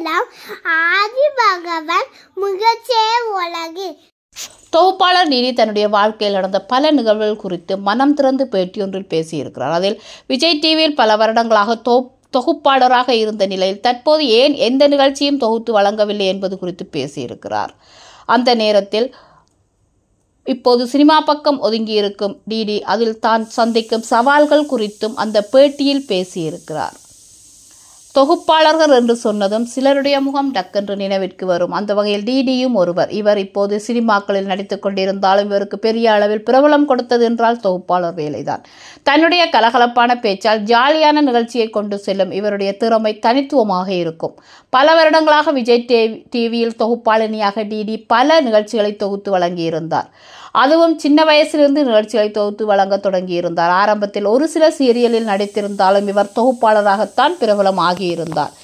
எல்லாம் ஆதி பகவன் முகச்சே உலகு தொகுப்பாளர் நீதி தன்னுடைய வாழ்க்கையில் நடந்த பல நிகழ்வுகள் குறித்து மனம் திறந்து பேட்டியொன்றில் பேசியிருக்கிறார் அதில் விஜய் டிவியில் பல வருடங்களாக தொ தொகுப்பாளராக இருந்த நிலையில் தற்போது ஏன் எந்த நிகழ்ச்சியும் தொகுத்து வழங்கவில்லை என்பது குறித்து பேசியிருக்கிறார் அந்த நேரத்தில் இப்போது சினிமா பக்கம் ஒதுங்கியிருக்கும் டிடி அதில் தான் சந்திக்கும் சவால்கள் குறித்தும் அந்த பேட்டியில் பேசியிருக்கிறார் தொகுப்பாளர்கள் என்று சொன்னதும் சிலருடைய முகம் டக்கென்று நினைவிற்கு வரும் அந்த வகையில் டிடியும் ஒருவர் இவர் இப்போது சினிமாக்களில் நடித்துக் கொண்டிருந்தாலும் இவருக்கு பெரிய அளவில் பிரபலம் கொடுத்தது என்றால் தொகுப்பாளர் வேலைதான் தன்னுடைய கலகலப்பான பேச்சால் ஜாலியான நிகழ்ச்சியை கொண்டு செல்லும் இவருடைய திறமை தனித்துவமாக இருக்கும் பல வருடங்களாக விஜய் டிவியில் தொகுப்பாளினியாக டிடி பல நிகழ்ச்சிகளை தொகுத்து வழங்கியிருந்தார் அதுவும் சின்ன வயசிலிருந்து நிகழ்ச்சிகளை தொகுத்து வழங்க தொடங்கியிருந்தார் ஆரம்பத்தில் ஒரு சில சீரியலில் நடித்திருந்தாலும் இவர் தொகுப்பாளராகத்தான் பிரபலம் ஆகியிருந்தார்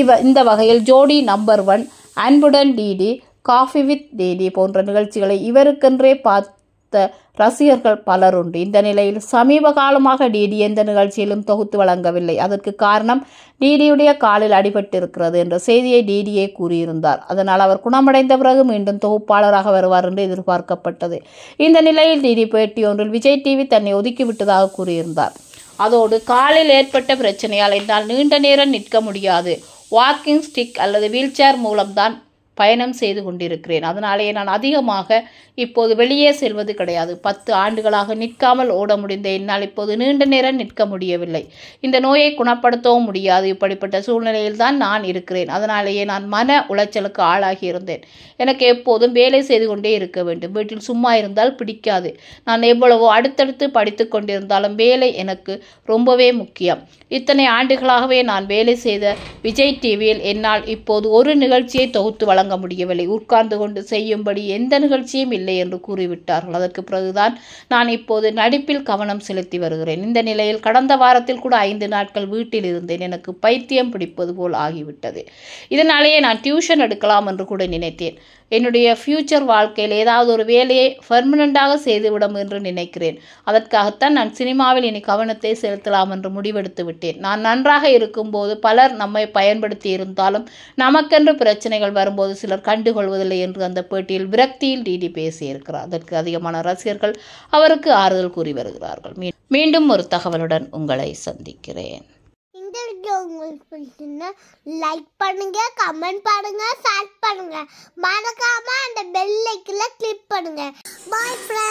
இவ இந்த வகையில் ஜோடி நம்பர் ஒன் அன்புடன் டிடி காஃபி வித் டிடி போன்ற நிகழ்ச்சிகளை இவருக்கென்றே பார்த்து பார்த்த ரசிகர்கள் பலருண்டு இந்த நிலையில் சமீப காலமாக டிடி எந்த நிகழ்ச்சியிலும் தொகுத்து வழங்கவில்லை அதற்கு காரணம் டிடியுடைய காலில் அடிபட்டிருக்கிறது என்ற செய்தியை டிடியே கூறியிருந்தார் அதனால் அவர் குணமடைந்த பிறகு மீண்டும் தொகுப்பாளராக வருவார் என்று எதிர்பார்க்கப்பட்டது இந்த நிலையில் டிடி பேட்டி ஒன்றில் விஜய் டிவி தன்னை ஒதுக்கிவிட்டதாக கூறியிருந்தார் அதோடு காலில் ஏற்பட்ட பிரச்சனையால் என்னால் நீண்ட நேரம் நிற்க முடியாது வாக்கிங் ஸ்டிக் அல்லது வீல்சேர் மூலம்தான் பயணம் செய்து கொண்டிருக்கிறேன் அதனாலேயே நான் அதிகமாக இப்போது வெளியே செல்வது கிடையாது பத்து ஆண்டுகளாக நிற்காமல் ஓட முடிந்த என்னால் இப்போது நீண்ட நேரம் நிற்க முடியவில்லை இந்த நோயை குணப்படுத்தவும் முடியாது இப்படிப்பட்ட சூழ்நிலையில் தான் நான் இருக்கிறேன் அதனாலேயே நான் மன உளைச்சலுக்கு ஆளாகி இருந்தேன் எனக்கு எப்போதும் வேலை செய்து கொண்டே இருக்க வேண்டும் வீட்டில் சும்மா இருந்தால் பிடிக்காது நான் எவ்வளவோ அடுத்தடுத்து படித்து கொண்டிருந்தாலும் வேலை எனக்கு ரொம்பவே முக்கியம் இத்தனை ஆண்டுகளாகவே நான் வேலை செய்த விஜய் டிவியில் என்னால் இப்போது ஒரு நிகழ்ச்சியை தொகுத்து வழங்க வழங்க முடியவில்லை உட்கார்ந்து கொண்டு செய்யும்படி எந்த நிகழ்ச்சியும் இல்லை என்று கூறிவிட்டார்கள் அதற்கு பிறகுதான் நான் இப்போது நடிப்பில் கவனம் செலுத்தி வருகிறேன் இந்த நிலையில் கடந்த வாரத்தில் கூட ஐந்து நாட்கள் வீட்டில் இருந்தேன் எனக்கு பைத்தியம் பிடிப்பது போல் ஆகிவிட்டது இதனாலேயே நான் டியூஷன் எடுக்கலாம் என்று கூட நினைத்தேன் என்னுடைய ஃப்யூச்சர் வாழ்க்கையில் ஏதாவது ஒரு வேலையை பெர்மனண்டாக செய்துவிடும் என்று நினைக்கிறேன் அதற்காகத்தான் நான் சினிமாவில் இனி கவனத்தை செலுத்தலாம் என்று முடிவெடுத்து விட்டேன் நான் நன்றாக இருக்கும்போது பலர் நம்மை பயன்படுத்தி இருந்தாலும் நமக்கென்று பிரச்சனைகள் வரும்போது சிலர் கண்டுகொள்வதில்லை என்று அந்த பேட்டியில் விரக்தியில் டிடி பேசியிருக்கிறார் அதற்கு அதிகமான ரசிகர்கள் அவருக்கு ஆறுதல் கூறி வருகிறார்கள் மீண்டும் ஒரு தகவலுடன் உங்களை சந்திக்கிறேன் இந்த வீடியோ உங்களுக்கு பிடிச்சிருந்தா லைக் பண்ணுங்க கமெண்ட் பண்ணுங்க ஷேர் பண்ணுங்க மறக்காம அந்த பெல் ஐக்கில் கிளிக் பண்ணுங்க பாய்